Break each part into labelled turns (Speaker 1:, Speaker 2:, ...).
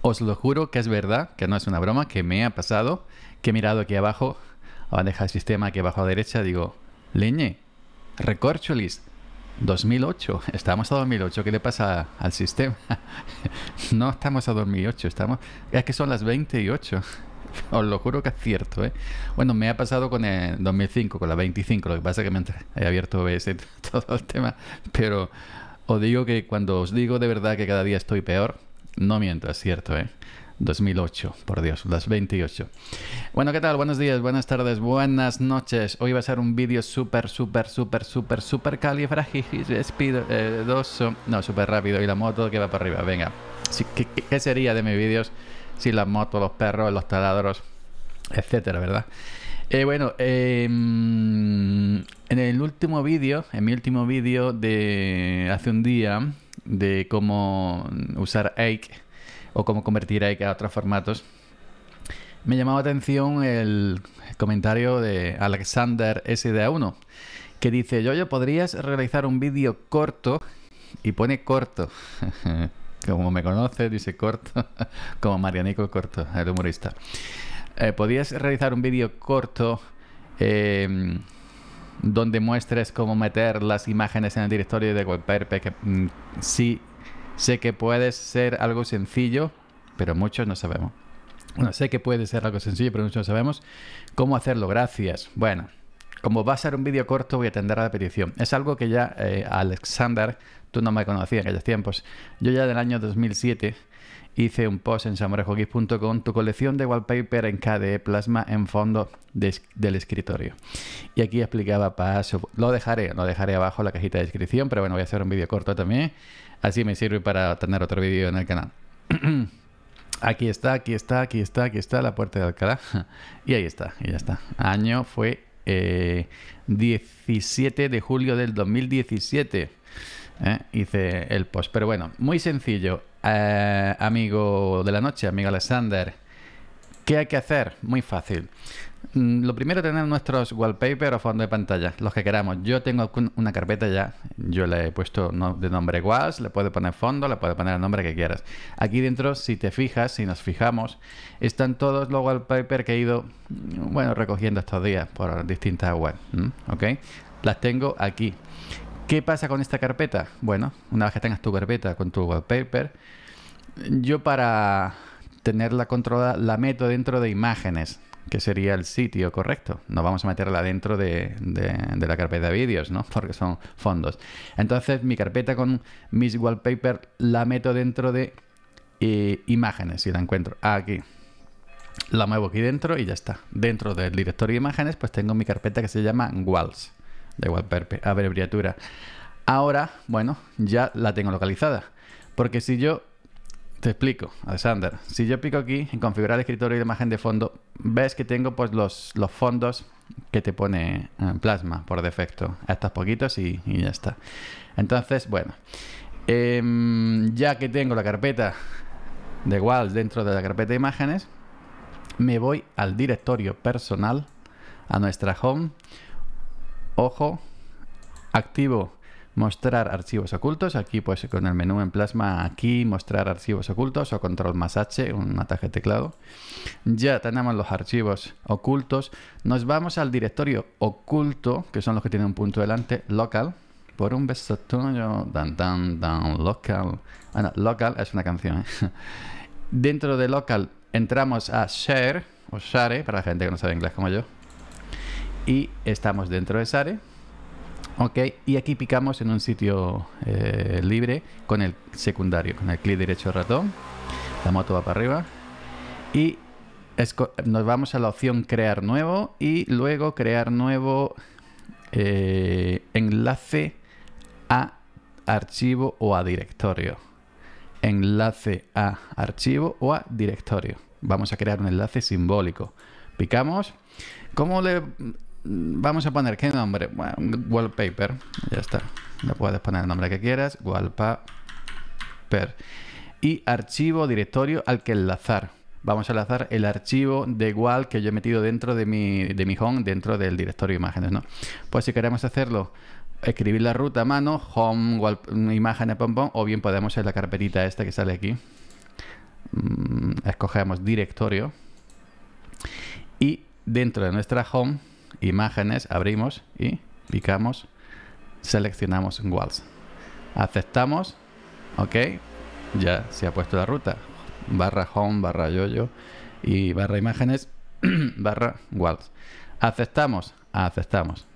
Speaker 1: Os lo juro que es verdad, que no es una broma, que me ha pasado, que he mirado aquí abajo, a bandeja el sistema aquí abajo a la derecha, digo, leñe, recorcholis, 2008, estamos a 2008, ¿qué le pasa al sistema? no estamos a 2008, estamos... Es que son las 28, os lo juro que es cierto, ¿eh? Bueno, me ha pasado con el 2005, con la 25, lo que pasa es que me he abierto todo el tema, pero os digo que cuando os digo de verdad que cada día estoy peor, no miento, es cierto, ¿eh? 2008, por Dios, las 28. Bueno, ¿qué tal? Buenos días, buenas tardes, buenas noches. Hoy va a ser un vídeo súper, súper, súper, súper, súper despido, eh, No, súper rápido. Y la moto que va para arriba, venga. ¿Qué, sería de mis vídeos sin la moto, los perros, los taladros, etcétera, verdad? Eh, bueno, em, en el último vídeo, en mi último vídeo de hace un día, de cómo usar EIC o cómo convertir EIC a otros formatos. Me llamaba atención el comentario de Alexander SDA1 que dice, yo yo ¿podrías realizar un vídeo corto? Y pone corto. Como me conoce, dice corto. Como Marianico Corto, el humorista. Eh, ¿Podrías realizar un vídeo corto em, donde muestres cómo meter las imágenes en el directorio de WebPerp. Que, mm, sí, sé que puede ser algo sencillo, pero muchos no sabemos. Bueno, sé que puede ser algo sencillo, pero muchos no sabemos cómo hacerlo. Gracias. Bueno, como va a ser un vídeo corto, voy a atender a la petición. Es algo que ya eh, Alexander, tú no me conocías en aquellos tiempos. Yo ya del año 2007 hice un post en samurajoquis.com tu colección de wallpaper en KDE Plasma en fondo del escritorio. Y aquí explicaba paso. Lo dejaré, lo dejaré abajo en la cajita de descripción, pero bueno, voy a hacer un vídeo corto también. Así me sirve para tener otro vídeo en el canal. aquí está, aquí está, aquí está, aquí está la puerta de Alcalá. y ahí está, y ya está. Año fue 17 eh, de julio del 2017. ¿eh? hice el post. Pero bueno, muy sencillo, eh, amigo de la noche, amigo Alexander. ¿Qué hay que hacer? Muy fácil. Mm, lo primero, tener nuestros wallpaper o fondo de pantalla, los que queramos. Yo tengo una carpeta ya, yo le he puesto de nombre WAS, le puedo poner fondo, le puedo poner el nombre que quieras. Aquí dentro, si te fijas, si nos fijamos, están todos los wallpaper que he ido, mm, bueno, recogiendo estos días por distintas webs, ¿ok? Las tengo aquí. ¿Qué pasa con esta carpeta? Bueno, una vez que tengas tu carpeta con tu wallpaper, yo para tenerla controlada la meto dentro de imágenes, que sería el sitio correcto. No vamos a meterla dentro de, la carpeta de vídeos, ¿no? Porque son fondos. Entonces mi carpeta con mis wallpaper la meto dentro de eh, imágenes, y la encuentro. Aquí. La muevo aquí dentro y ya está. Dentro del directorio de imágenes, pues tengo mi carpeta que se llama Walls de igual, abreviatura. Ahora, bueno, ya la tengo localizada. Porque si yo te explico, Alexander. Si yo pico aquí en configurar escritorio y imagen de fondo, ves que tengo pues los, los fondos que te pone eh, Plasma por defecto. Estos poquitos y, ya está. Entonces, bueno, em, ya que tengo la carpeta de Walls dentro de la carpeta de imágenes, me voy al directorio personal, a nuestra home, ojo, activo mostrar archivos ocultos, aquí pues con el menú en plasma, aquí mostrar archivos ocultos o control más H, un ataje teclado. Ya tenemos los archivos ocultos, nos vamos al directorio oculto, que son los que tienen un punto delante, local, por un beso tuyo, dan, dan, dan, local, ah, no, local es una canción. ¿eh? Dentro de local entramos a share, o share, para la gente que no sabe inglés como yo, y estamos dentro de Sare. Ok, y aquí picamos en un sitio eh, libre con el secundario, con el clic derecho ratón. La moto va para arriba. Y nos vamos a la opción crear nuevo y luego crear nuevo eh, enlace a archivo o a directorio. Enlace a archivo o a directorio. Vamos a crear un enlace simbólico. Picamos. ¿Cómo le Mm, vamos a poner, ¿qué nombre? Bueno, wallpaper. Ya está. Le puedes poner el nombre que quieras. Wallpaper. Y archivo directorio al que enlazar. Vamos a enlazar el archivo de wall que yo he metido dentro de mi, de mi home, dentro del directorio imágenes, ¿no? Pues si queremos hacerlo escribir la ruta a mano, home, imagen mm, imágenes, o bien podemos en la carpetita esta que sale aquí. Mm, escogemos directorio y dentro de nuestra home imágenes, abrimos y picamos, seleccionamos Walls. Aceptamos, ok, ya se ha puesto la ruta, barra home, barra yoyo y barra imágenes, barra Walls. Aceptamos, aceptamos.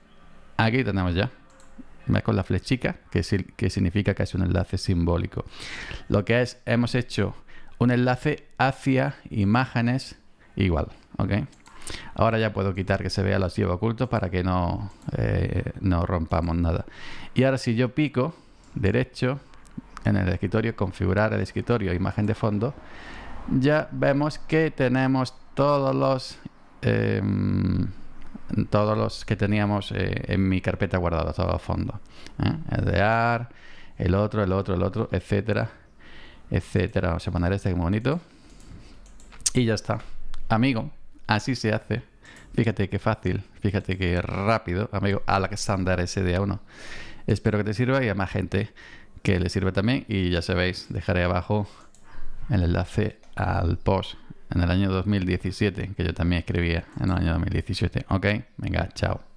Speaker 1: Aquí tenemos ya ¿Ves con la flechica? Que, que significa que es un enlace simbólico. Lo que es, hemos hecho un enlace hacia imágenes igual, ¿ok? Ahora ya puedo quitar que se vea los archivo ocultos para que eh, no, rompamos nada. Y ahora si yo pico derecho en el escritorio, configurar el escritorio, imagen de fondo, ya vemos que tenemos todos los... Em, todos los que teníamos eh, en mi carpeta guardados, todos los fondos. ¿eh? El de AR, el otro, el otro, el otro, etcétera, etcétera. Vamos a poner este que bonito. Y ya está. Amigo. Así se hace. Fíjate qué fácil, fíjate qué rápido, amigo a la Alexander SD1. Espero que te sirva y a más gente que le sirva también. Y ya sabéis, dejaré abajo el enlace al post en el año 2017, que yo también escribía en el año 2017. Ok, venga, chao.